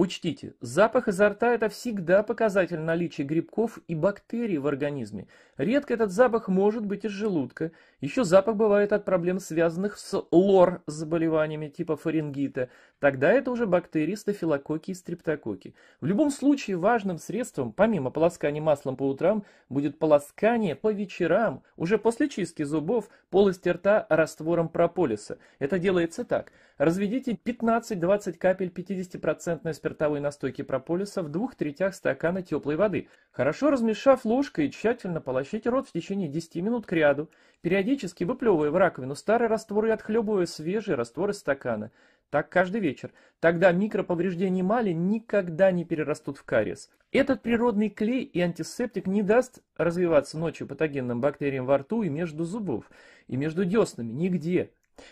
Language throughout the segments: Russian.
Учтите, запах изо рта – это всегда показатель наличия грибков и бактерий в организме. Редко этот запах может быть из желудка. Еще запах бывает от проблем, связанных с лор-заболеваниями типа фарингита. Тогда это уже бактерии, стафилококки и стрептококки. В любом случае важным средством, помимо полоскания маслом по утрам, будет полоскание по вечерам, уже после чистки зубов, полости рта раствором прополиса. Это делается так. Разведите 15-20 капель 50% спиртового спиртовой настойки прополиса в двух третях стакана теплой воды, хорошо размешав ложкой и тщательно полощите рот в течение 10 минут к ряду, периодически выплевывая в раковину старые растворы и отхлебывая свежие растворы стакана. Так каждый вечер. Тогда микроповреждения эмали никогда не перерастут в кариес. Этот природный клей и антисептик не даст развиваться ночью патогенным бактериям во рту и между зубов, и между деснами, нигде.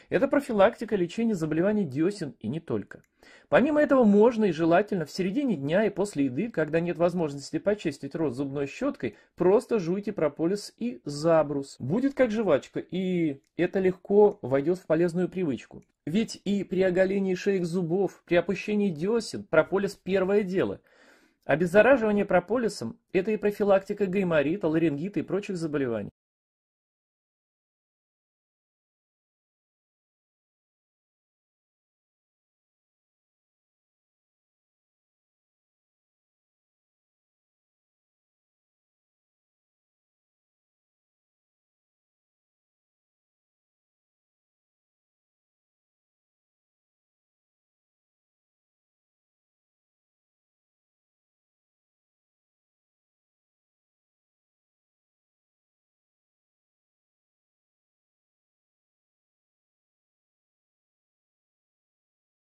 Это профилактика лечения заболеваний десен и не только. Помимо этого можно и желательно в середине дня и после еды, когда нет возможности почистить рот зубной щеткой, просто жуйте прополис и забрус. Будет как жвачка, и это легко войдет в полезную привычку. Ведь и при оголении шеек зубов, при опущении десен прополис первое дело – Обеззараживание прополисом – это и профилактика гайморита, ларингита и прочих заболеваний.